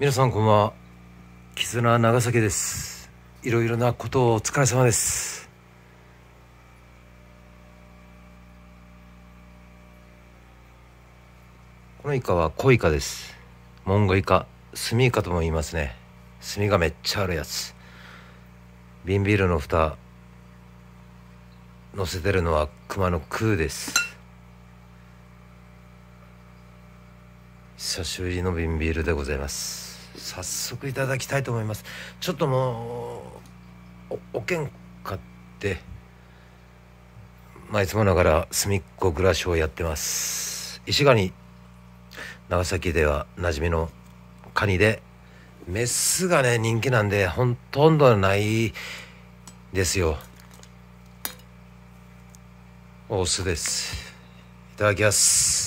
皆さんこんばんは絆長崎ですいろいろなことをお疲れ様ですこのイカはコイカですモンゴイカスミイカとも言いますねスミがめっちゃあるやつ瓶ビールの蓋乗せてるのは熊の空です久しぶりの瓶ビールでございます早速いただきたいと思いますちょっともうおおけんかってまあいつもながら隅っこ暮らしをやってます石ガニ長崎ではなじみのカニでメスがね人気なんでほとんどないですよお酢ですいただきます